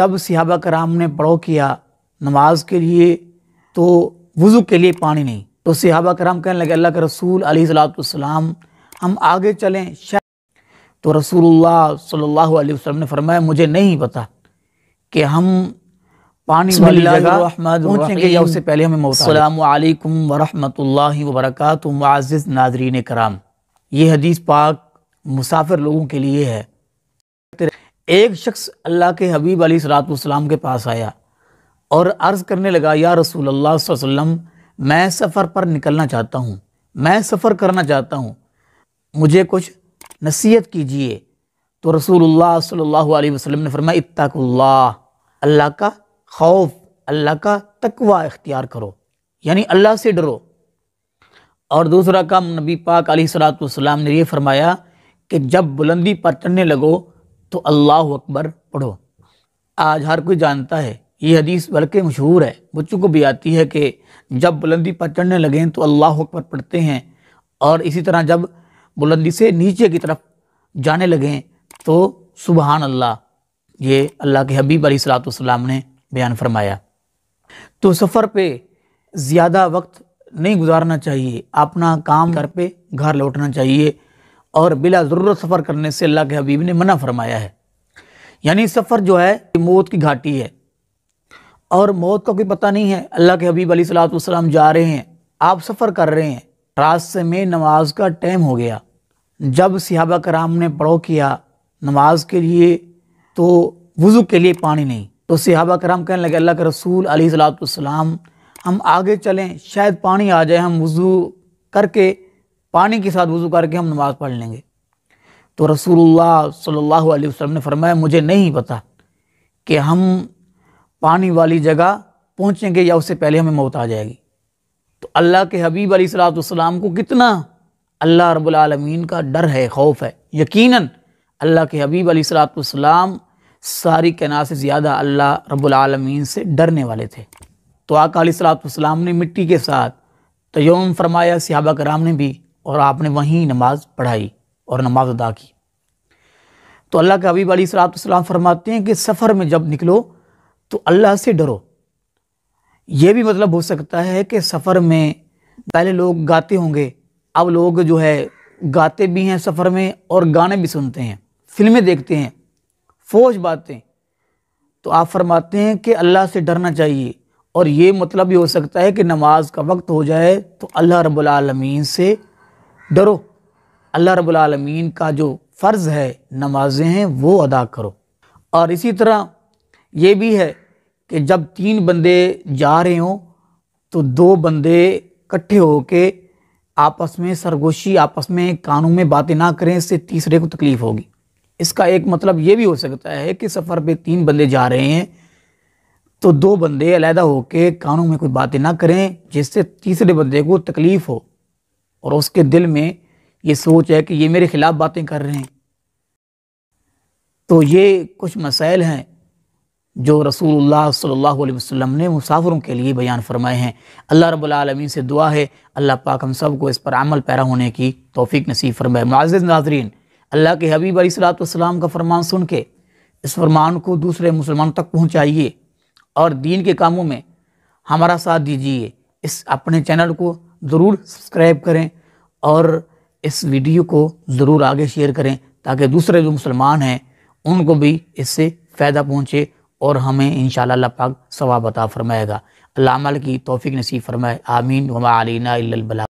जब सिहाबा कराम ने पड़ो किया नमाज के लिए तो वज़ू के लिए पानी नहीं तो सिहाबा कराम कहने लगे अल्लाह के रसूल अलीसलाम हम आगे चलें तो रसूलुल्लाह सल्लल्लाहु अलैहि वसल्लम ने फरमाया मुझे नहीं पता कि हम पानी वाली जगह पहुँचेंगे या उससे पहले हमें मौसम वरहमतुल्लाहि वबरकातुहु आज़िज़ नाजरीन कराम ये हदीस पाक मुसाफिर लोगों के लिए है एक शख्स अल्लाह के हबीब अली सलातम के पास आया और अर्ज़ करने लगा या रसूल अल्लाह वसम मैं सफ़र पर निकलना चाहता हूँ मैं सफ़र करना चाहता हूँ मुझे कुछ नसीहत कीजिए तो रसूलुल्लाह सल्लल्लाहु अलैहि वसल्लम ने फरमाया इत्ताकुल्लाह अल्लाह का खौफ अल्लाह का तकवा इख्तियार करो यानी अल्लाह से डरो और दूसरा काम नबी पाक अली वसलाम ने यह फरमाया कि जब बुलंदी पर चढ़ने लगो तो अल्लाह अकबर पढ़ो आज हर कोई जानता है ये हदीस बल्कि मशहूर है बच्चों को भी आती है कि जब बुलंदी पर चढ़ने लगें तो अल्लाह अकबर पढ़ते हैं और इसी तरह जब बुलंदी से नीचे की तरफ जाने लगें तो सुबहान अल्लाह ये अल्लाह के हबीब सलाम ने बयान फरमाया तो सफ़र पे ज़्यादा वक्त नहीं गुजारना चाहिए अपना काम घर पे घर लौटना चाहिए और बिला ज़रूरत सफ़र करने से अल्लाह के हबीब ने मना फरमाया है यानी सफ़र जो है मौत की घाटी है और मौत का कोई पता नहीं है अल्लाह के हबीब सलाम जा रहे हैं आप सफ़र कर रहे हैं रास्ते में नमाज का टाइम हो गया जब सिहाबा कराम ने पड़ो किया नमाज के लिए तो वज़ू के लिए पानी नहीं तो सिहाबा कराम कहने लगे अल्लाह के रसूल अली सलाम हम आगे चलें शायद पानी आ जाए हम वज़ू करके पानी के साथ वज़ू करके हम नमाज़ पढ़ लेंगे तो रसूलुल्लाह सल्लल्लाहु अलैहि वसल्लम ने फरमाया मुझे नहीं पता कि हम पानी वाली जगह पहुँचेंगे या उससे पहले हमें मौत आ जाएगी तो अल्लाह के हबीब अलीसलाम को कितना अल्लाह रबालमीन का डर है खौफ है यकीनन अल्लाह के हबीब अलीसलाम सारी कैनात से ज़्यादा अल्लाह रबालमीन से डरने वाले थे तो आका सलाम ने मिट्टी के साथ तयम तो फरमाया सिहाबा कराम ने भी और आपने वहीं नमाज़ पढ़ाई और नमाज अदा की तो अल्लाह के हबीब सलाम फरमाते हैं कि सफ़र में जब निकलो तो अल्लाह से डरो ये भी मतलब हो सकता है कि सफ़र में पहले लोग गाते होंगे अब लोग जो है गाते भी हैं सफ़र में और गाने भी सुनते हैं फिल्में देखते हैं फौज बातें तो आप फरमाते हैं कि अल्लाह से डरना चाहिए और ये मतलब भी हो सकता है कि नमाज का वक्त हो जाए तो अल्लाह रब्बुल रबालमीन से डरो अल्लाह रबालमीन का जो फ़र्ज़ है नमाजें हैं वो अदा करो और इसी तरह ये भी है कि जब तीन बंदे जा रहे हों तो दो बंदे इकट्ठे हो के आपस में सरगोशी आपस में कानों में बातें ना करें इससे तीसरे को तकलीफ़ होगी इसका एक मतलब ये भी हो सकता है कि सफ़र पे तीन बंदे जा रहे हैं तो दो बंदे अलहदा होके कानों में कोई बातें ना करें जिससे तीसरे बंदे को तकलीफ़ हो और उसके दिल में ये सोच है कि ये मेरे ख़िलाफ़ बातें कर रहे हैं तो ये कुछ मसाइल हैं जो रसूलुल्लाह सल्लल्लाहु अलैहि वसल्लम ने मुसाफिरों के लिए बयान फरमाए हैं अल्लाह रब्बुल आलमीन से दुआ है अल्लाह पाक हम सब को इस पर अमल पैरा होने की तौफीक नसीब फरमाए मुआज़ नाजरीन अल्लाह के हबीब सलाम का फरमान सुन के इस फरमान को दूसरे मुसलमानों तक पहुँचाइए और दीन के कामों में हमारा साथ दीजिए इस अपने चैनल को ज़रूर सब्सक्राइब करें और इस वीडियो को ज़रूर आगे शेयर करें ताकि दूसरे जो मुसलमान हैं उनको भी इससे फ़ायदा पहुँचे और हमें इन अल्लाह पाक सवाबता फ़रमाएगा अल्लाह की तोफ़ी नसीब फ़रमाए आमीन वमा अलीना बला